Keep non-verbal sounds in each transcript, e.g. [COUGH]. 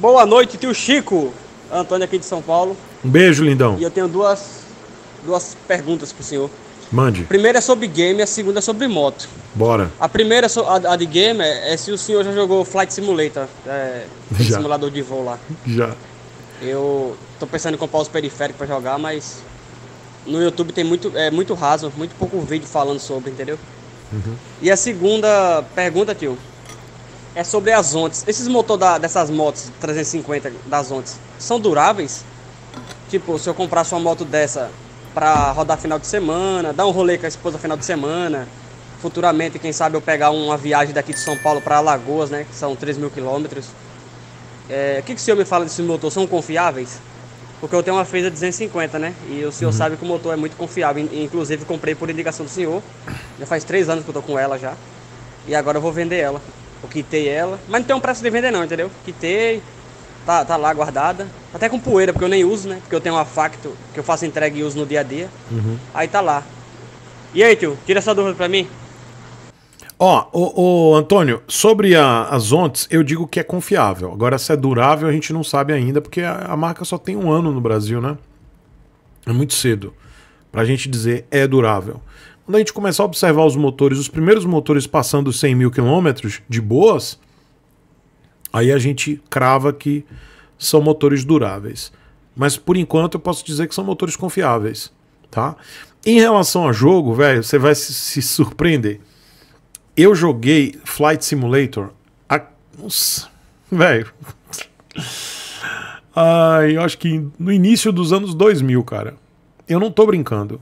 Boa noite, tio Chico. Antônio aqui de São Paulo. Um beijo, lindão. E eu tenho duas, duas perguntas pro senhor. Mande. A primeira é sobre game, a segunda é sobre moto. Bora. A primeira, a, a de game, é, é, se o senhor já jogou Flight Simulator, é, já. simulador de voo lá. Já. Eu tô pensando em comprar os periféricos para jogar, mas no YouTube tem muito, é, muito raso, muito pouco vídeo falando sobre, entendeu? Uhum. E a segunda pergunta, tio, é sobre as ontes. Esses motores dessas motos 350 das ondas são duráveis? Tipo, se eu comprar uma moto dessa para rodar final de semana, dar um rolê com a esposa final de semana, futuramente, quem sabe eu pegar uma viagem daqui de São Paulo para Alagoas, né, que são 3 mil quilômetros. É, o que, que o senhor me fala desses motores? São confiáveis? Porque eu tenho uma Feza 250, né? E o senhor uhum. sabe que o motor é muito confiável. Inclusive, comprei por indicação do senhor. Já faz três anos que eu tô com ela já. E agora eu vou vender ela. Eu quitei ela. Mas não tem um preço de vender não, entendeu? Quitei. Tá, tá lá guardada. Até com poeira, porque eu nem uso, né? Porque eu tenho uma facto que eu faço entrega e uso no dia a dia. Uhum. Aí tá lá. E aí, tio, tira essa dúvida pra mim. Ó, o, Antônio, sobre a, as ontes, eu digo que é confiável. Agora, se é durável, a gente não sabe ainda, porque a, a marca só tem um ano no Brasil, né? É muito cedo pra gente dizer é durável quando a gente começar a observar os motores, os primeiros motores passando 100 mil quilômetros de boas, aí a gente crava que são motores duráveis. Mas por enquanto eu posso dizer que são motores confiáveis, tá? Em relação a jogo, velho, você vai se, surpreender. Eu joguei Flight Simulator a... [LAUGHS] velho. Ai, eu acho que no início dos anos 2000, cara. Eu não tô brincando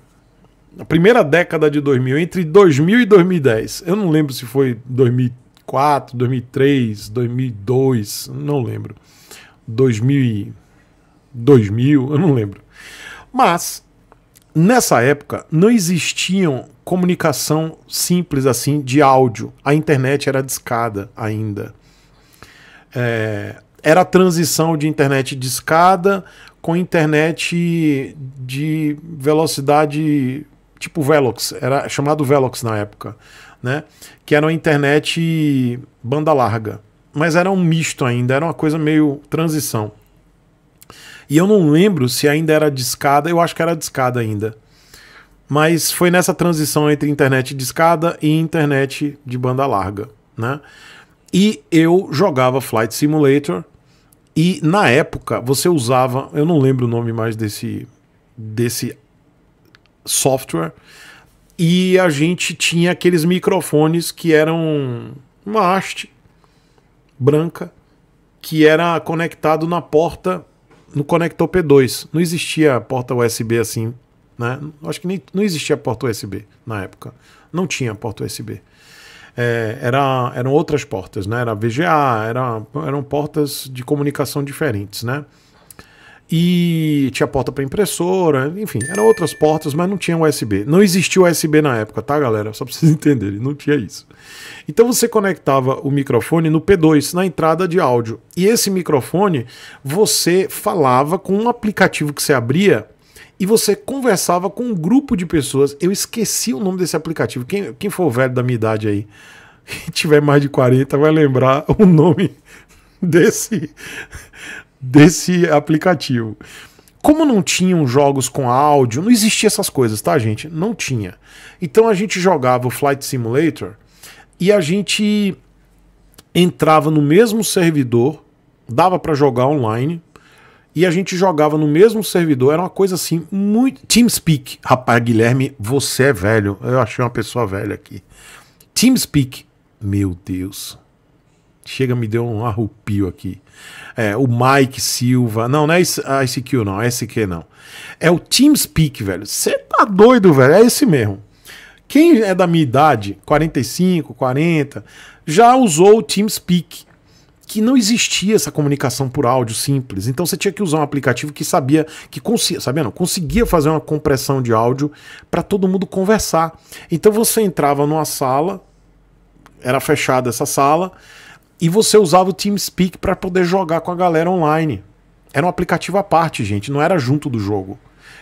na primeira década de 2000, entre 2000 e 2010. Eu não lembro se foi 2004, 2003, 2002, não lembro. 2000, 2000, eu não lembro. Mas nessa época não existiam comunicação simples assim de áudio. A internet era discada ainda. É, era a transição de internet discada com internet de velocidade tipo Velox, era chamado Velox na época, né? Que era uma internet banda larga, mas era um misto ainda, era uma coisa meio transição. E eu não lembro se ainda era discada, eu acho que era discada ainda. Mas foi nessa transição entre internet discada e internet de banda larga, né? E eu jogava Flight Simulator e na época você usava, eu não lembro o nome mais desse desse software e a gente tinha aqueles microfones que eram uma haste branca que era conectado na porta no conector P2. Não existia porta USB assim, né? Acho que nem não existia porta USB na época. Não tinha porta USB. É, era, eram outras portas, né? Era VGA, era, eram portas de comunicação diferentes, né? e tinha porta para impressora, enfim, eram outras portas, mas não tinha USB. Não existia USB na época, tá, galera? Só para vocês [LAUGHS] entenderem, não tinha isso. Então você conectava o microfone no P2, na entrada de áudio. E esse microfone você falava com um aplicativo que você abria e você conversava com um grupo de pessoas. Eu esqueci o nome desse aplicativo. Quem, quem for velho da minha idade aí, que [LAUGHS] tiver mais de 40, vai lembrar o nome [LAUGHS] desse desse aplicativo. Como não tinham jogos com áudio, não existia essas coisas, tá, gente? Não tinha. Então a gente jogava o Flight Simulator e a gente entrava no mesmo servidor, dava para jogar online e a gente jogava no mesmo servidor. Era uma coisa assim muito TeamSpeak. Rapaz, Guilherme, você é velho. Eu achei uma pessoa velha aqui. TeamSpeak. Meu Deus. Chega, me deu um arrupio aqui. É, o Mike Silva. Não, não é ICQ, ah, não. É SQ, não. É o TeamSpeak, velho. Você tá doido, velho. É esse mesmo. Quem é da minha idade, 45, 40, já usou o TeamSpeak, que não existia essa comunicação por áudio simples. Então você tinha que usar um aplicativo que sabia que conseguia, sabia não, conseguia fazer uma compressão de áudio para todo mundo conversar. Então você entrava numa sala, era fechada essa sala, e você usava o TeamSpeak para poder jogar com a galera online. Era um aplicativo à parte, gente, não era junto do jogo.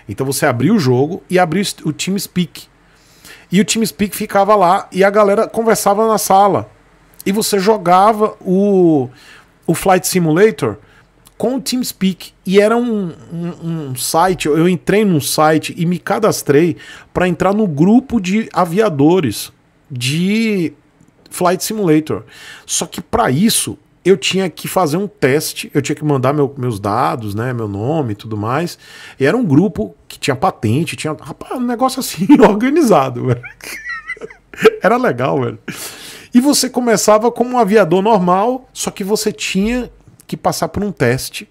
Então você abria o jogo e abria o TeamSpeak. E o TeamSpeak ficava lá e a galera conversava na sala. E você jogava o, o Flight Simulator com o TeamSpeak. E era um, um, um site, eu entrei num site e me cadastrei para entrar no grupo de aviadores de Flight Simulator. Só que para isso eu tinha que fazer um teste, eu tinha que mandar meu, meus dados, né, meu nome e tudo mais. E era um grupo que tinha patente, tinha rapaz, um negócio assim [LAUGHS] organizado. Velho. [LAUGHS] Era legal, velho. E você começava como um aviador normal, só que você tinha que passar por um teste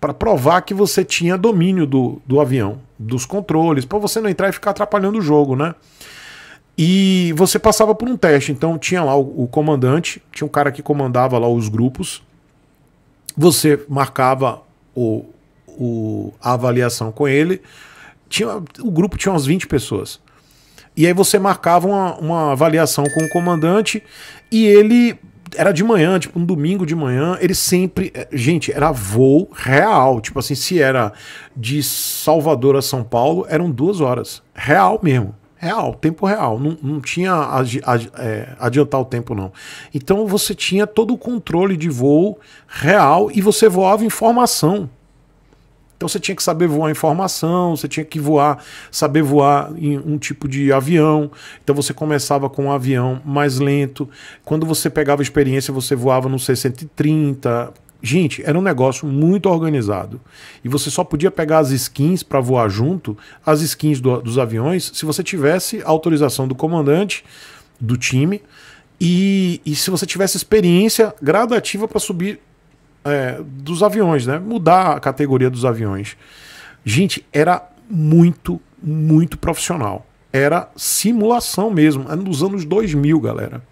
para provar que você tinha domínio do, do avião, dos controles, para você não entrar e ficar atrapalhando o jogo, né? E você passava por um teste. Então tinha lá o, o comandante, tinha um cara que comandava lá os grupos. Você marcava o, o, a avaliação com ele. Tinha, o grupo tinha umas 20 pessoas. E aí você marcava uma, uma avaliação com o comandante e ele era de manhã, tipo um domingo de manhã, ele sempre, eh, gente, era voo real, tipo assim, se era de Salvador a São Paulo, eram duas horas, real mesmo real, tempo real. Não, não tinha adi, é, adiantar o tempo, não. Então você tinha todo o controle de voo real e você voava informação. Então você tinha que saber voar informação, você tinha que voar, saber voar em um tipo de avião. Então você começava com um avião mais lento. Quando você pegava experiência, você voava no C-130, Gente, era um negócio muito organizado. E você só podia pegar as skins para voar junto, as skins do, dos aviões, se você tivesse autorização do comandante do time e, e se você tivesse experiência gradativa para subir é, dos aviões, né? Mudar a categoria dos aviões. Gente, era muito, muito profissional. Era simulação mesmo, nos anos 2000, galera.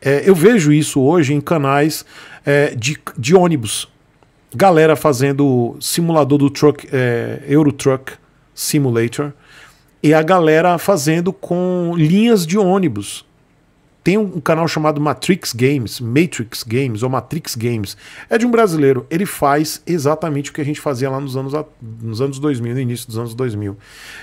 É, eu vejo isso hoje em canais é, de, de ônibus. Galera fazendo simulador do truck, é, Euro Truck Simulator. E a galera fazendo com linhas de ônibus. Tem um canal chamado Matrix Games, Matrix Games ou Matrix Games. É de um brasileiro. Ele faz exatamente o que a gente fazia lá nos anos, nos anos 2000, no início dos anos 2000.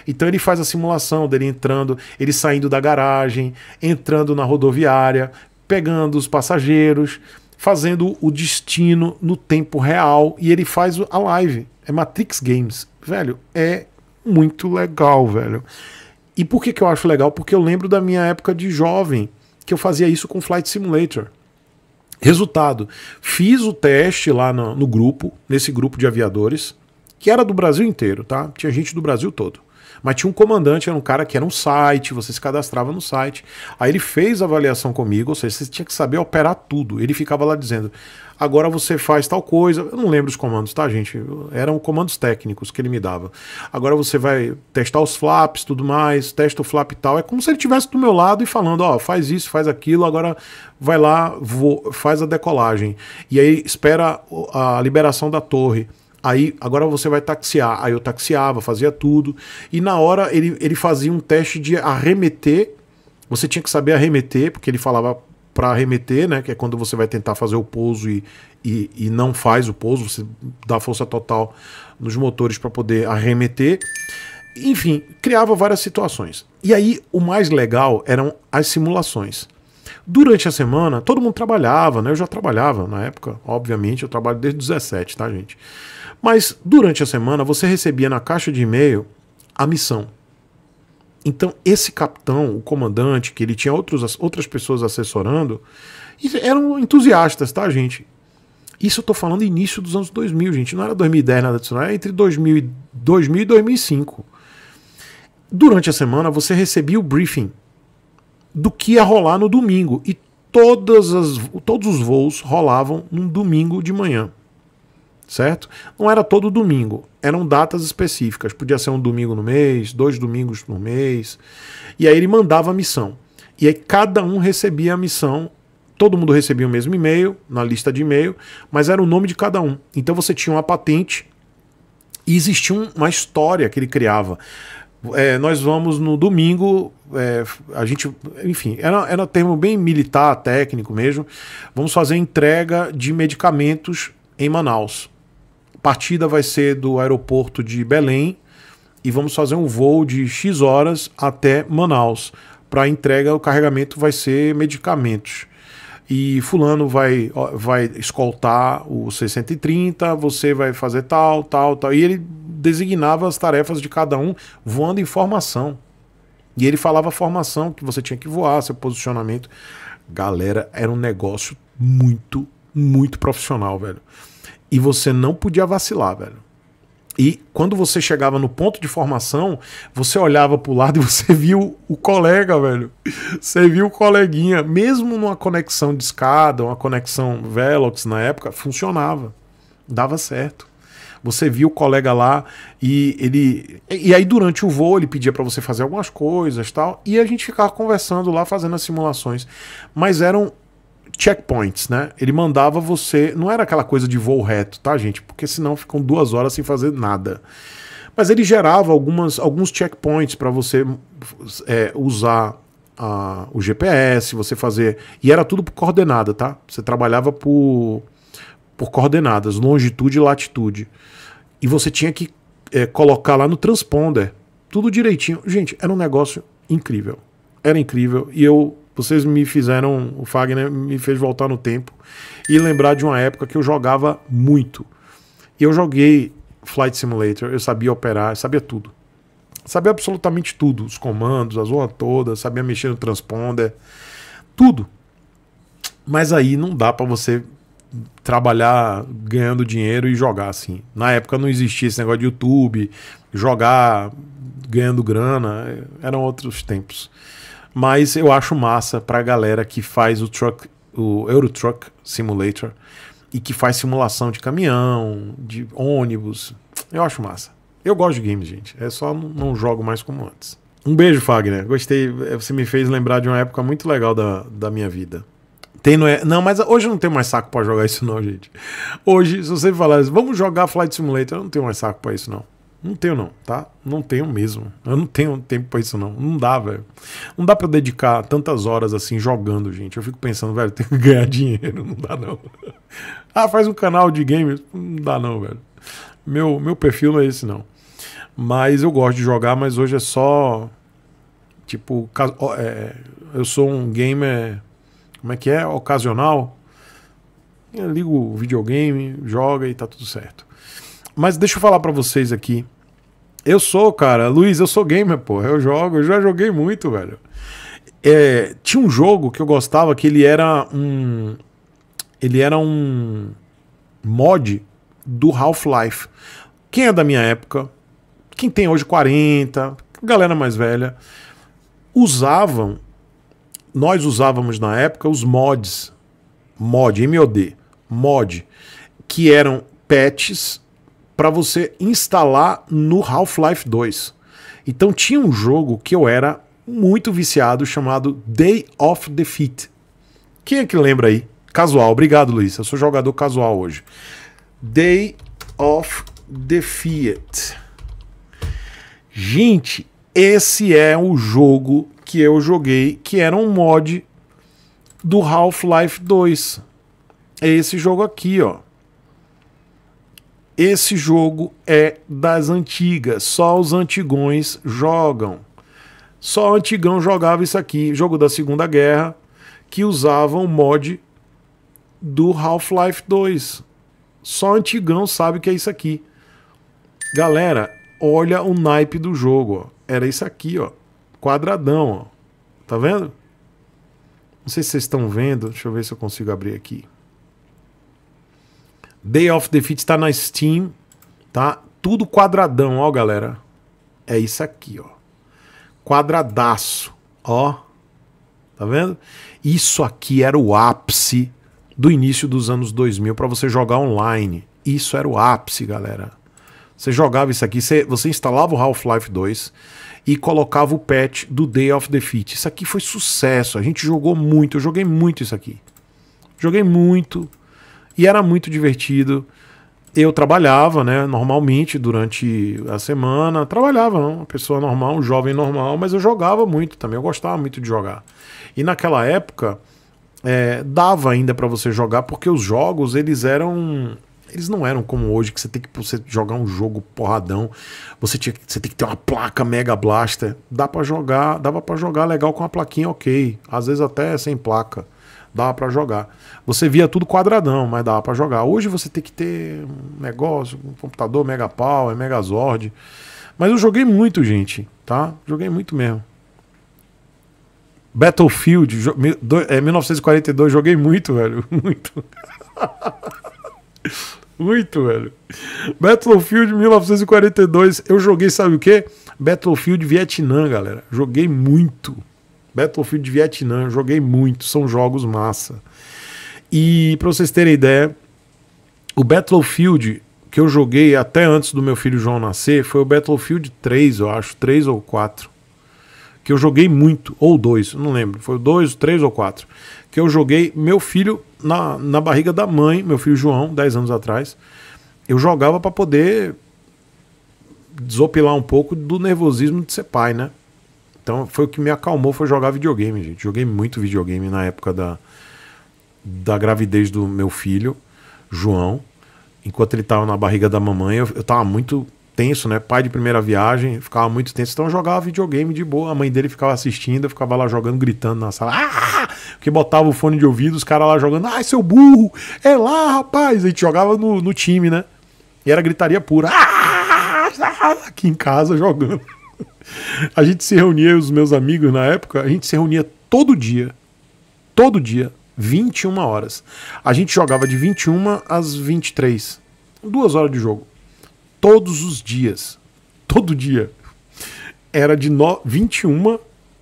Então ele faz a simulação dele entrando, ele saindo da garagem, entrando na rodoviária, pegando os passageiros, fazendo o destino no tempo real e ele faz a live. É Matrix Games. Velho, é muito legal, velho. E por que, que eu acho legal? Porque eu lembro da minha época de jovem que eu fazia isso com Flight Simulator. Resultado, fiz o teste lá no, no grupo, nesse grupo de aviadores, que era do Brasil inteiro, tá? Tinha gente do Brasil todo. Mas tinha um comandante, era um cara que era um site, você se cadastrava no site. Aí ele fez a avaliação comigo, ou seja, você tinha que saber operar tudo. Ele ficava lá dizendo: agora você faz tal coisa. Eu não lembro os comandos, tá, gente? Eram comandos técnicos que ele me dava. Agora você vai testar os flaps, tudo mais, testa o flap e tal. É como se ele estivesse do meu lado e falando, ó, oh, faz isso, faz aquilo, agora vai lá, faz a decolagem. E aí espera a liberação da torre. Aí agora você vai taxiar. Aí eu taxiava, fazia tudo. E na hora ele, ele fazia um teste de arremeter. Você tinha que saber arremeter, porque ele falava para arremeter, né? Que é quando você vai tentar fazer o pouso e, e, e não faz o pouso, você dá força total nos motores para poder arremeter. Enfim, criava várias situações. E aí o mais legal eram as simulações. Durante a semana, todo mundo trabalhava, né? Eu já trabalhava na época, obviamente, eu trabalho desde 17, tá, gente? Mas durante a semana você recebia na caixa de e-mail a missão. Então esse capitão, o comandante, que ele tinha outros, outras pessoas assessorando, eram entusiastas, tá, gente? Isso eu tô falando início dos anos 2000, gente. Não era 2010 nada disso, não. Era entre 2000 e, 2000 e 2005. Durante a semana você recebia o briefing do que ia rolar no domingo. E todas as, todos os voos rolavam num domingo de manhã certo? Não era todo domingo, eram datas específicas. Podia ser um domingo no mês, dois domingos no mês. E aí ele mandava a missão. E aí cada um recebia a missão. Todo mundo recebia o mesmo e-mail, na lista de e-mail, mas era o nome de cada um. Então você tinha uma patente e existia uma história que ele criava. É, nós vamos no domingo, é, a gente, enfim, era, era um termo bem militar, técnico mesmo. Vamos fazer entrega de medicamentos em Manaus partida vai ser do aeroporto de Belém e vamos fazer um voo de X horas até Manaus. Para entrega, o carregamento vai ser medicamentos. E fulano vai, vai escoltar o 630, você vai fazer tal, tal, tal. E ele designava as tarefas de cada um voando em formação. E ele falava a formação que você tinha que voar, seu posicionamento. Galera, era um negócio muito, muito profissional, velho. E você não podia vacilar, velho. E quando você chegava no ponto de formação, você olhava pro lado e você [LAUGHS] viu o colega, velho. Você viu o coleguinha. Mesmo numa conexão de escada, uma conexão Velox na época, funcionava. Dava certo. Você via o colega lá e ele. E aí, durante o voo, ele pedia para você fazer algumas coisas tal. E a gente ficava conversando lá, fazendo as simulações. Mas eram checkpoints, né? Ele mandava você. Não era aquela coisa de voo reto, tá, gente? Porque senão ficam duas horas sem fazer nada. Mas ele gerava algumas, alguns checkpoints para você é, usar a, o GPS, você fazer. E era tudo por coordenada, tá? Você trabalhava por, por coordenadas, longitude e latitude. E você tinha que é, colocar lá no transponder. Tudo direitinho. Gente, era um negócio incrível. Era incrível. E eu vocês me fizeram, o Fagner me fez voltar no tempo e lembrar de uma época que eu jogava muito. eu joguei Flight Simulator, eu sabia operar, eu sabia tudo. Sabia absolutamente tudo, os comandos, a zona toda, sabia mexer no transponder, tudo. Mas aí não dá para você trabalhar ganhando dinheiro e jogar assim. Na época não existia esse negócio de YouTube, jogar ganhando grana, eram outros tempos mas eu acho massa pra galera que faz o truck, o Euro Truck Simulator e que faz simulação de caminhão, de ônibus. Eu acho massa. Eu gosto de games, gente. É só não, não jogo mais como antes. Um beijo, Fagner. Gostei. É, você me fez lembrar de uma época muito legal da, da minha vida. Tem no... Não, mas hoje eu não tenho mais saco para jogar isso, não, gente. Hoje, se você falar, vamos jogar Flight Simulator, eu não tenho mais saco para isso, não. Não tenho, não, tá? Não tenho mesmo. Eu não tenho tempo pra isso, não. Não dá, velho. Não dá pra dedicar tantas horas assim jogando, gente. Eu fico pensando, velho, [LAUGHS] tenho que ganhar dinheiro. Não dá, não. [LAUGHS] ah, faz um canal de games. Não dá, não, velho. Meu, meu perfil não é esse, não. Mas eu gosto de jogar, mas hoje é só. Tipo, é, eu sou um gamer. Como é que é? Ocasional. Eu ligo o videogame, joga e tá tudo certo. Mas deixa eu falar para vocês aqui eu sou, cara. Luiz, eu sou gamer, pô. Eu jogo, eu já joguei muito, velho. É, tinha um jogo que eu gostava que ele era um. Ele era um mod do Half-Life. Quem é da minha época, quem tem hoje 40, galera mais velha, usavam. Nós usávamos na época os mods. Mod, m o d, Mod. Que eram patches para você instalar no Half-Life 2. Então tinha um jogo que eu era muito viciado chamado Day of Defeat. Quem é que lembra aí? Casual. Obrigado, Luiz. Eu sou jogador casual hoje. Day of Defeat. Gente, esse é o jogo que eu joguei, que era um mod do Half-Life 2. É esse jogo aqui, ó. Esse jogo é das antigas, só os antigões jogam. Só o antigão jogava isso aqui, jogo da Segunda Guerra, que usava o mod do Half-Life 2. Só antigão sabe o que é isso aqui. Galera, olha o naipe do jogo, ó. Era isso aqui, ó. Quadradão, ó. Tá vendo? Não sei se vocês estão vendo. Deixa eu ver se eu consigo abrir aqui. Day of Defeat tá na Steam, tá? Tudo quadradão, ó, galera. É isso aqui, ó. Quadradaço, ó. Tá vendo? Isso aqui era o ápice do início dos anos 2000 para você jogar online. Isso era o ápice, galera. Você jogava isso aqui, você, você instalava o Half-Life 2 e colocava o patch do Day of Defeat. Isso aqui foi sucesso, a gente jogou muito, eu joguei muito isso aqui. Joguei muito. E era muito divertido. Eu trabalhava, né, normalmente durante a semana. Trabalhava, uma pessoa normal, um jovem normal, mas eu jogava muito também. Eu gostava muito de jogar. E naquela época é, dava ainda para você jogar porque os jogos eles eram eles não eram como hoje, que você tem que você jogar um jogo porradão, você, tinha, você tem que ter uma placa Mega Blaster. Dá para jogar, dava para jogar legal com a plaquinha ok. Às vezes até sem placa dava para jogar. Você via tudo quadradão, mas dava para jogar. Hoje você tem que ter um negócio, um computador Mega Power, Zord. Mas eu joguei muito, gente, tá? Joguei muito mesmo. Battlefield, é, 1942, joguei muito, velho. [LAUGHS] Muito. muito, velho. Battlefield 1942, eu joguei, sabe o quê? Battlefield Vietnã, galera. Joguei muito. Battlefield Vietnã, joguei muito, são jogos massa. E para vocês terem ideia, o Battlefield que eu joguei até antes do meu filho João nascer foi o Battlefield 3, eu acho, 3 ou 4. Que eu joguei muito, ou 2, não lembro, foi o 2, 3 ou 4. Que eu joguei meu filho na, na barriga da mãe, meu filho João, 10 anos atrás. Eu jogava para poder desopilar um pouco do nervosismo de ser pai, né? Então foi o que me acalmou, foi jogar videogame, gente. Joguei muito videogame na época da, da gravidez do meu filho, João. Enquanto ele estava na barriga da mamãe, eu, eu tava muito tenso, né? Pai de primeira viagem, ficava muito tenso. Então eu jogava videogame de boa. A mãe dele ficava assistindo, eu ficava lá jogando, gritando na sala. Ah! Porque botava o fone de ouvido, os caras lá jogando. Ai, seu burro! É lá, rapaz! A gente jogava no, no time, né? E era gritaria pura. Ah! Aqui em casa jogando. A gente se reunia, os meus amigos na época, a gente se reunia todo dia. Todo dia, 21 horas. A gente jogava de 21 às 23. Duas horas de jogo. Todos os dias. Todo dia. Era de no... 21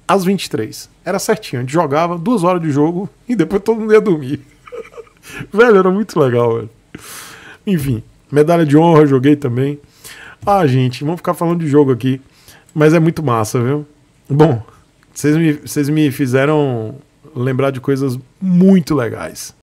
às 23. Era certinho. A gente jogava duas horas de jogo e depois todo mundo ia dormir. [LAUGHS] velho, era muito legal, velho. Enfim, medalha de honra joguei também. Ah, gente, vamos ficar falando de jogo aqui. Mas é muito massa, viu? Bom, vocês me, vocês me fizeram lembrar de coisas muito legais.